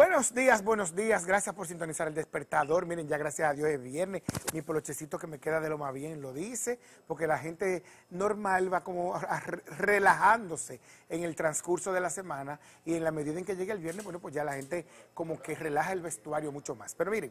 Buenos días, buenos días. Gracias por sintonizar el despertador. Miren, ya gracias a Dios es viernes. Mi polochecito que me queda de lo más bien lo dice, porque la gente normal va como relajándose en el transcurso de la semana y en la medida en que llegue el viernes, bueno, pues ya la gente como que relaja el vestuario mucho más. Pero miren,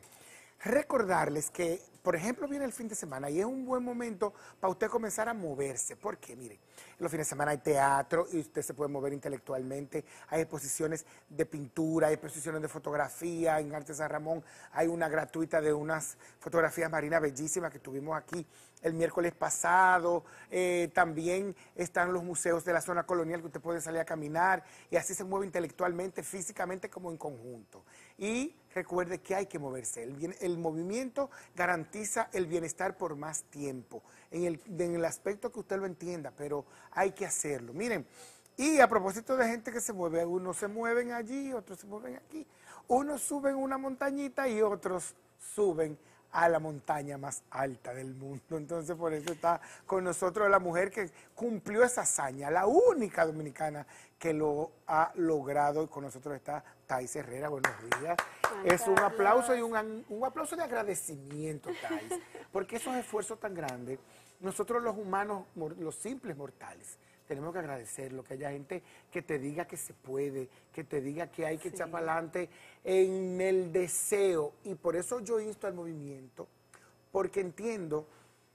recordarles que, por ejemplo, viene el fin de semana y es un buen momento para usted comenzar a moverse. Porque, miren, los fines de semana hay teatro y usted se puede mover intelectualmente. Hay exposiciones de pintura, hay exposiciones de fotografía. En Arte San Ramón hay una gratuita de unas fotografías marinas bellísimas que tuvimos aquí el miércoles pasado. Eh, también están los museos de la zona colonial que usted puede salir a caminar y así se mueve intelectualmente, físicamente como en conjunto. Y recuerde que hay que moverse. el movimiento garantiza el bienestar por más tiempo en el, en el aspecto que usted lo entienda, pero hay que hacerlo. Miren, y a propósito de gente que se mueve, unos se mueven allí, otros se mueven aquí, unos suben una montañita y otros suben a la montaña más alta del mundo. Entonces, por eso está con nosotros la mujer que cumplió esa hazaña, la única dominicana que lo ha logrado. Y con nosotros está Thais Herrera. Buenos días. es un aplauso y un, un aplauso de agradecimiento, Thais, porque esos esfuerzos tan grandes, nosotros los humanos, los simples mortales, tenemos que agradecerlo, que haya gente que te diga que se puede, que te diga que hay que echar para adelante en el deseo. Y por eso yo insto al movimiento, porque entiendo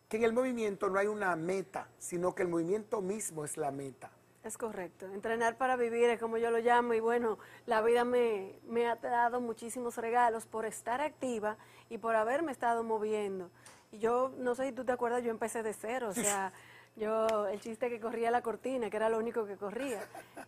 que en el movimiento no hay una meta, sino que el movimiento mismo es la meta. Es correcto. Entrenar para vivir es como yo lo llamo y bueno, la vida me, me, ha dado muchísimos regalos por estar activa y por haberme estado moviendo. Y yo, no sé si tú te acuerdas, yo empecé de cero, o sea... Yo, el chiste que corría la cortina, que era lo único que corría.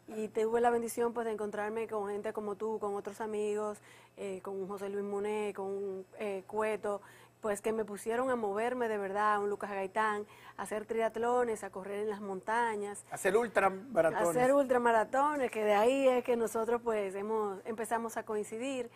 Y tuve la bendición pues de encontrarme con gente como tú, con otros amigos, eh, con José Luis Muné, con eh, Cueto, pues que me pusieron a moverme de verdad, a un Lucas Gaitán, a hacer triatlones, a correr en las montañas. hacer ultramaratones. A hacer ultramaratones, que de ahí es que nosotros pues hemos, empezamos a coincidir.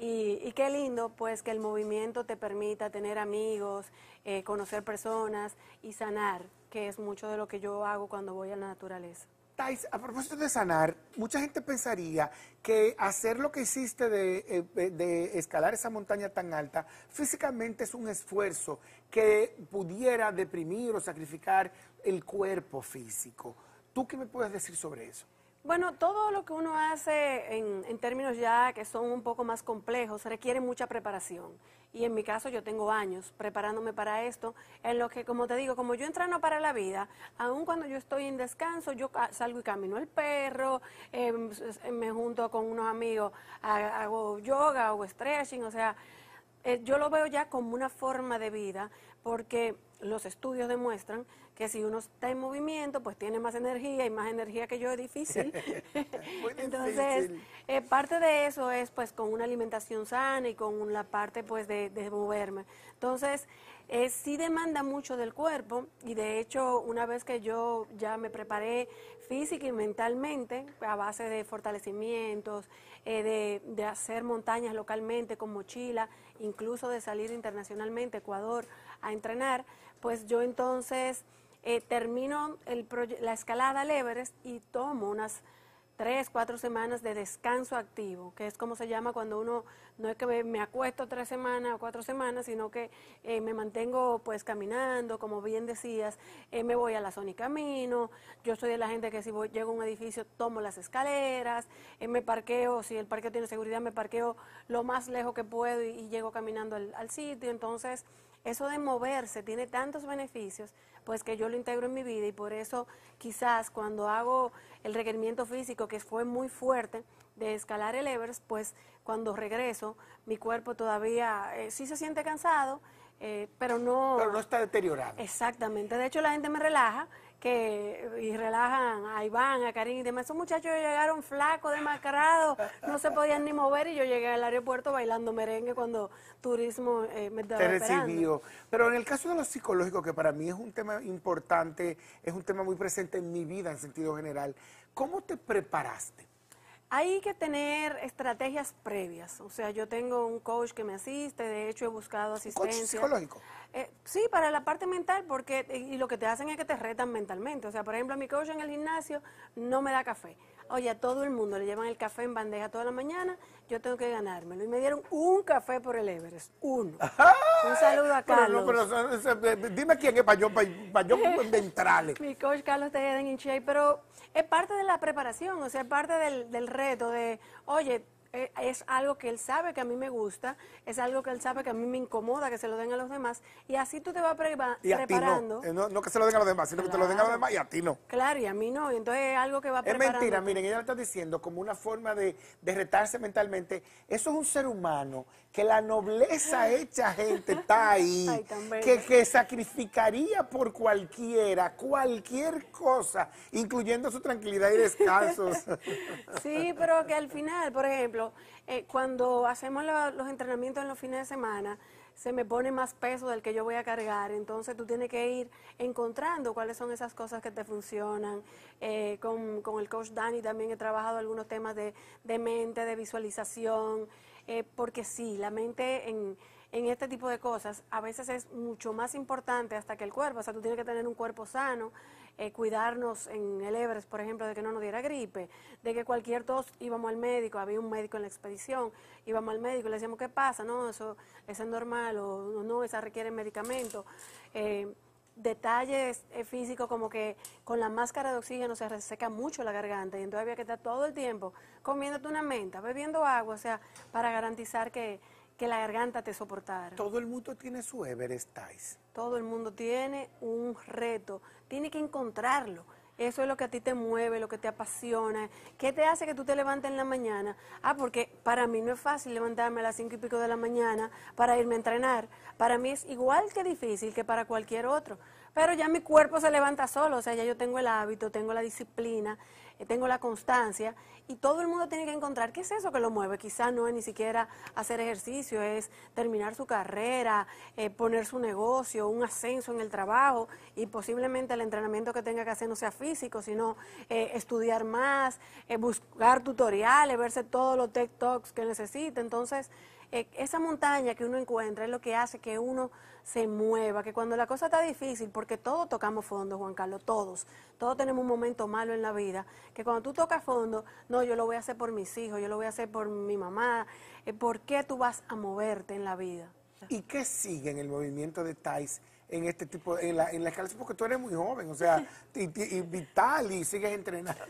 Y, qué lindo, pues, que el movimiento te permita tener amigos, eh, conocer personas y sanar que es mucho de lo que yo hago cuando voy a la naturaleza. Tais, a propósito de sanar, mucha gente pensaría que hacer lo que hiciste de, eh, de, escalar esa montaña tan alta físicamente es un esfuerzo que pudiera deprimir o sacrificar el cuerpo físico. ¿Tú qué me puedes decir sobre eso? Bueno, todo lo que uno hace en, términos ya que son un poco más complejos requiere mucha preparación. Y en mi caso yo tengo años preparándome para esto, en lo que, como te digo, como yo entreno para la vida, aun cuando yo estoy en descanso, yo salgo y camino el perro, em, me junto con unos amigos, hago yoga, hago stretching, o sea, eh, yo lo veo ya como una forma de vida, porque los estudios demuestran que si uno está en movimiento, pues tiene más energía y más energía que yo es difícil. Entonces, eh, parte de eso es pues con una alimentación sana y con la parte pues de, de moverme. Entonces, eh, sí demanda mucho del cuerpo y de hecho una vez que yo ya me preparé física y mentalmente a base de fortalecimientos, eh, de, hacer montañas localmente con mochila, incluso de salir internacionalmente, a Ecuador, a entrenar, pues yo entonces eh, termino la escalada al Everest y tomo unas tres, cuatro semanas de descanso activo, que es como se llama cuando uno, no es que me, acuesto tres semanas o cuatro semanas, sino que eh, me mantengo pues caminando, como bien decías, eh, me voy a la zona y camino, yo soy de la gente que si llego a un edificio tomo las escaleras, eh, me parqueo, si el parque tiene seguridad, me parqueo lo más lejos que puedo y, llego caminando al, al sitio, entonces eso de moverse tiene tantos beneficios, pues que yo lo integro en mi vida y por eso quizás cuando hago el requerimiento físico que fue muy fuerte de escalar el Everest, pues cuando regreso mi cuerpo todavía eh, sí se siente cansado, eh, pero no... Pero no está deteriorado. Exactamente, de hecho la gente me relaja que y relajan a Iván, a Karim y demás. Esos muchachos llegaron flacos, demacrados, no se podían ni mover y yo llegué al aeropuerto bailando merengue cuando turismo eh, me estaba Te recibió. Pero en el caso de lo psicológico, que para mí es un tema importante, es un tema muy presente en mi vida en sentido general, ¿cómo te preparaste? Hay que tener estrategias previas, o sea, yo tengo un coach que me asiste, de hecho he buscado asistencia. ¿Un psicológico? Eh, sí, para la parte mental, porque y lo que te hacen es que te retan mentalmente, o sea, por ejemplo, mi coach en el gimnasio no me da café. Oye, a todo el mundo le llevan el café en bandeja toda la mañana, yo tengo que ganármelo. Y me dieron un café por el Everest, uno. Un saludo a Carlos. Eh, dime quién es para yo, para, con ventrales. mi coach Carlos Tejeda en Inchey, pero es parte de la preparación, o sea, es parte del, del reto de, oye, eh, es algo que él sabe que a mí me gusta, es algo que él sabe que a mí me incomoda que se lo den a los demás, y así tú te vas preparando... y preparando. No. no. no, que se lo den a los demás, sino que te lo den a los demás y a ti no. Claro, y a mí no, entonces es algo que va preparando. Es mentira, miren, ella lo está diciendo como una forma de, de retarse mentalmente. Eso es un ser humano que la nobleza hecha gente está ahí, que, que sacrificaría por cualquiera, cualquier cosa, incluyendo su tranquilidad y descansos. sí, pero que al final, por ejemplo, eh, cuando hacemos los entrenamientos en los fines de semana, se me pone más peso del que yo voy a cargar. Entonces tú tienes que ir encontrando cuáles son esas cosas que te funcionan. Eh, con, con, el coach Dani también he trabajado algunos temas de, de mente, de visualización. Eh, porque sí, la mente en, este tipo de cosas a veces es mucho más importante hasta que el cuerpo. O sea, tú tienes que tener un cuerpo sano, eh, cuidarnos en el Everest, por ejemplo, de que no nos diera gripe, de que cualquier tos íbamos al médico, había un médico en la expedición, íbamos al médico y le decíamos, ¿qué pasa? No, eso, es normal o no, esa requiere medicamento. Eh, detalles eh, físicos como que con la máscara de oxígeno se reseca mucho la garganta y entonces había que estar todo el tiempo comiéndote una menta, bebiendo agua, o sea, para garantizar que, la garganta te soportara. Todo el mundo tiene su Everest Todo el mundo tiene un reto, tiene que encontrarlo. Eso es lo que a ti te mueve, lo que te apasiona. ¿Qué te hace que tú te levantes en la mañana? Ah, porque para mí no es fácil levantarme a las cinco y pico de la mañana para irme a entrenar. Para mí es igual que difícil que para cualquier otro. Pero ya mi cuerpo se levanta solo, o sea, ya yo tengo el hábito, tengo la disciplina. Eh, tengo la constancia y todo el mundo tiene que encontrar qué es eso que lo mueve. Quizás no es ni siquiera hacer ejercicio, es terminar su carrera, eh, poner su negocio, un ascenso en el trabajo y posiblemente el entrenamiento que tenga que hacer no sea físico, sino eh, estudiar más, buscar tutoriales, verse todos los tech Talks que necesite. Entonces, eh, esa montaña que uno encuentra es lo que hace que uno se mueva, que cuando la cosa está difícil, porque todos tocamos fondo, Juan Carlos, todos, todos tenemos un momento malo en la vida, que cuando tú tocas fondo, no, yo lo voy a hacer por mis hijos, yo lo voy a hacer por mi mamá, eh, ¿por qué tú vas a moverte en la vida? ¿Y qué sigue en el movimiento de Thais? en este tipo, en la, en escala, porque tú eres muy joven, o sea, y, vital y sigues entrenando.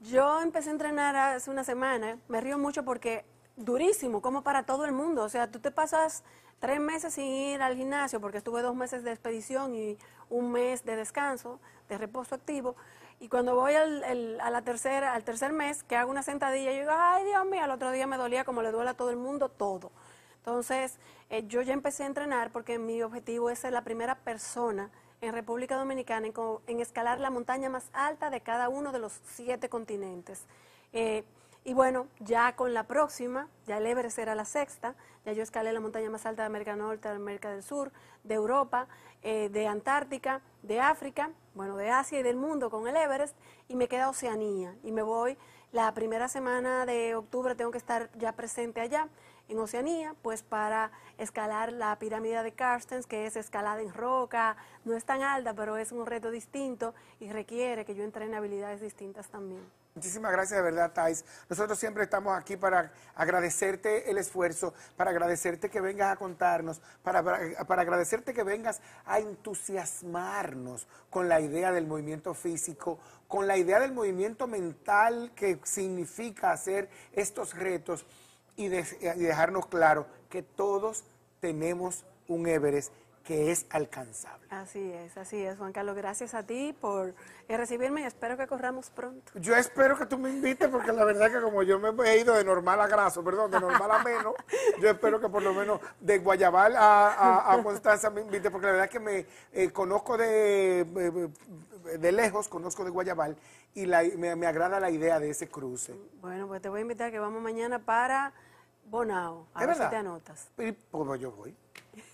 Yo empecé a entrenar hace una semana, me río mucho porque durísimo, como para todo el mundo. O sea, tú te pasas tres meses sin ir al gimnasio, porque estuve dos meses de expedición y un mes de descanso, de reposo activo. Y cuando voy al, a la tercera, al tercer mes, que hago una sentadilla, yo digo, ay Dios mío, al otro día me dolía como le duele a todo el mundo todo. Entonces, eh, yo ya empecé a entrenar porque mi objetivo es ser la primera persona en República Dominicana en, escalar la montaña más alta de cada uno de los siete continentes. Eh, y bueno, ya con la próxima, ya el Everest era la sexta, ya yo escalé la montaña más alta de América Norte, de América del Sur, de Europa, eh, de Antártica, de África, bueno, de Asia y del mundo con el Everest, y me queda Oceanía. Y me voy, la primera semana de octubre tengo que estar ya presente allá en Oceanía, pues para escalar la pirámide de Carstens, que es escalada en roca, no es tan alta, pero es un reto distinto y requiere que yo en habilidades distintas también. Muchísimas gracias de verdad, Thais. Nosotros siempre estamos aquí para agradecerte el esfuerzo, para agradecerte que vengas a contarnos, para, para, agradecerte que vengas a entusiasmarnos con la idea del movimiento físico, con la idea del movimiento mental que significa hacer estos retos y, dejarnos claro que todos tenemos un Everest que es alcanzable. Así es, así es, Juan Carlos. Gracias a ti por eh, recibirme y espero que corramos pronto. Yo espero que tú me invites porque la verdad que como yo me he ido de normal a graso, perdón, de normal a menos, yo espero que por lo menos de Guayabal a, a, Constanza me invite porque la verdad que me eh, conozco de, eh, de lejos, conozco de Guayabal y me, me agrada la idea de ese cruce. Bueno, pues te voy a invitar que vamos mañana para... Bonao, a ver si te anotas. Y, pues, yo voy.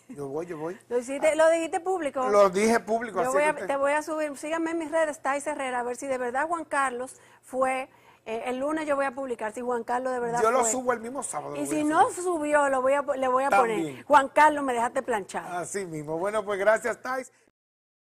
Yo voy, yo voy. lo, lo dijiste público. Lo dije público. Te voy a subir, síganme en mis redes, Tais Herrera, a ver si de verdad Juan Carlos fue... Eh, el lunes yo voy a publicar si Juan Carlos de verdad. Yo lo subo el mismo sábado. Y si no subió, lo voy a, le voy a poner. Juan Carlos, me dejaste planchado. Así mismo. Bueno, pues gracias, Tais